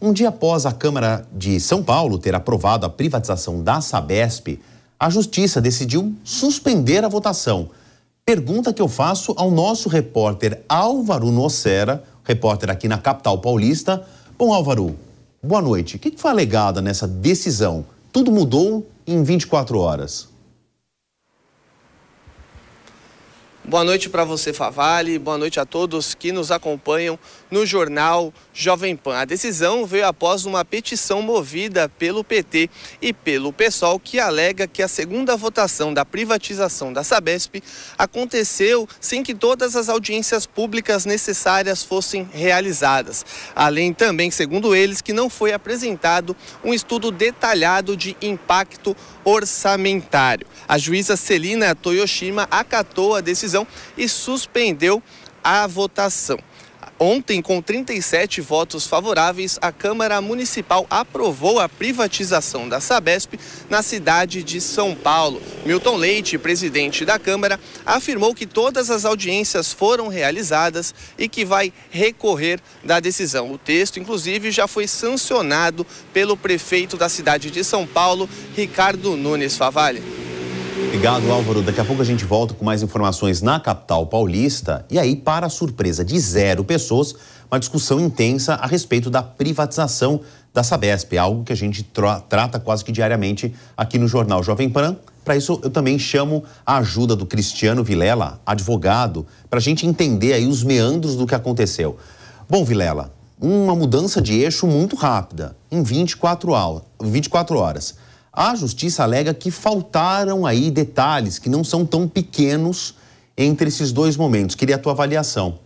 Um dia após a Câmara de São Paulo ter aprovado a privatização da Sabesp, a Justiça decidiu suspender a votação. Pergunta que eu faço ao nosso repórter Álvaro Nocera, repórter aqui na capital paulista. Bom, Álvaro, boa noite. O que foi alegado nessa decisão? Tudo mudou em 24 horas. Boa noite para você, Favale. Boa noite a todos que nos acompanham no jornal Jovem Pan. A decisão veio após uma petição movida pelo PT e pelo PSOL que alega que a segunda votação da privatização da Sabesp aconteceu sem que todas as audiências públicas necessárias fossem realizadas. Além também, segundo eles, que não foi apresentado um estudo detalhado de impacto orçamentário. A juíza Celina Toyoshima acatou a decisão decisão e suspendeu a votação. Ontem, com 37 votos favoráveis, a Câmara Municipal aprovou a privatização da Sabesp na cidade de São Paulo. Milton Leite, presidente da Câmara, afirmou que todas as audiências foram realizadas e que vai recorrer da decisão. O texto, inclusive, já foi sancionado pelo prefeito da cidade de São Paulo, Ricardo Nunes Favalli. Obrigado, Álvaro. Daqui a pouco a gente volta com mais informações na capital paulista. E aí, para a surpresa de zero pessoas, uma discussão intensa a respeito da privatização da Sabesp, algo que a gente tra trata quase que diariamente aqui no jornal Jovem Pan. Para isso, eu também chamo a ajuda do Cristiano Vilela, advogado, para a gente entender aí os meandros do que aconteceu. Bom, Vilela, uma mudança de eixo muito rápida, em 24, 24 horas. A justiça alega que faltaram aí detalhes que não são tão pequenos entre esses dois momentos. Queria a tua avaliação.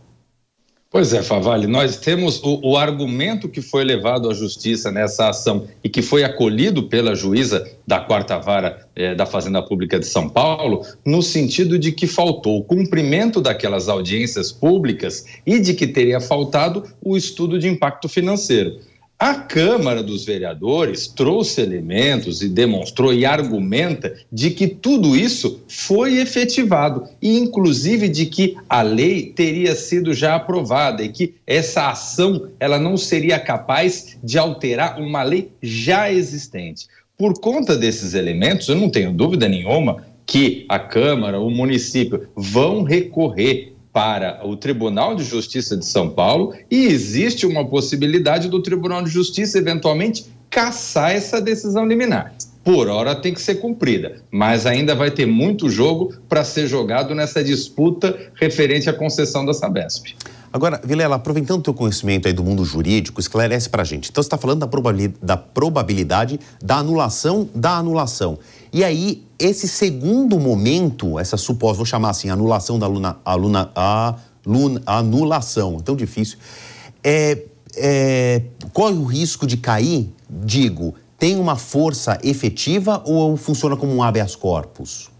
Pois é, Favale, nós temos o, o, argumento que foi levado à justiça nessa ação e que foi acolhido pela juíza da quarta vara eh, da Fazenda Pública de São Paulo, no sentido de que faltou o cumprimento daquelas audiências públicas e de que teria faltado o estudo de impacto financeiro. A Câmara dos Vereadores trouxe elementos e demonstrou e argumenta de que tudo isso foi efetivado, e inclusive de que a lei teria sido já aprovada e que essa ação ela não seria capaz de alterar uma lei já existente. Por conta desses elementos, eu não tenho dúvida nenhuma que a Câmara, o município vão recorrer para o Tribunal de Justiça de São Paulo e existe uma possibilidade do Tribunal de Justiça eventualmente caçar essa decisão liminar. Por hora tem que ser cumprida, mas ainda vai ter muito jogo para ser jogado nessa disputa referente à concessão da Sabesp. Agora, Vilela, aproveitando o teu conhecimento aí do mundo jurídico, esclarece para a gente. Então, você está falando da probabilidade, da probabilidade da anulação da anulação. E aí, esse segundo momento, essa suposta, vou chamar assim, anulação da aluna, aluna, a anulação, tão difícil, é, é, corre o risco de cair? Digo, tem uma força efetiva ou funciona como um habeas corpus?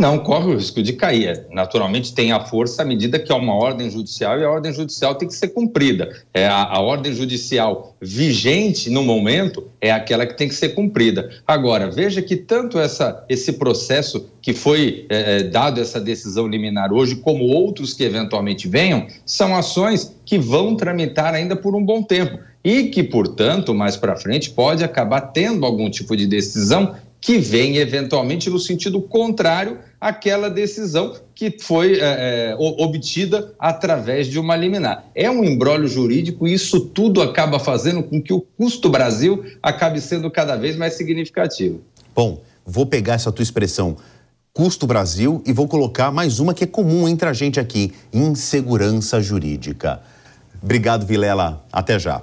Não, corre o risco de cair. É, naturalmente tem a força à medida que há uma ordem judicial e a ordem judicial tem que ser cumprida. É, a, a ordem judicial vigente no momento é aquela que tem que ser cumprida. Agora, veja que tanto essa, esse processo que foi é, é dado essa decisão liminar hoje, como outros que eventualmente venham, são ações que vão tramitar ainda por um bom tempo e que, portanto, mais para frente pode acabar tendo algum tipo de decisão que vem eventualmente no sentido contrário àquela decisão que foi é, é obtida através de uma liminar. É um embrólio jurídico e isso tudo acaba fazendo com que o custo Brasil acabe sendo cada vez mais significativo. Bom, vou pegar essa tua expressão custo Brasil e vou colocar mais uma que é comum entre a gente aqui: insegurança jurídica. Obrigado, Vilela. Até já.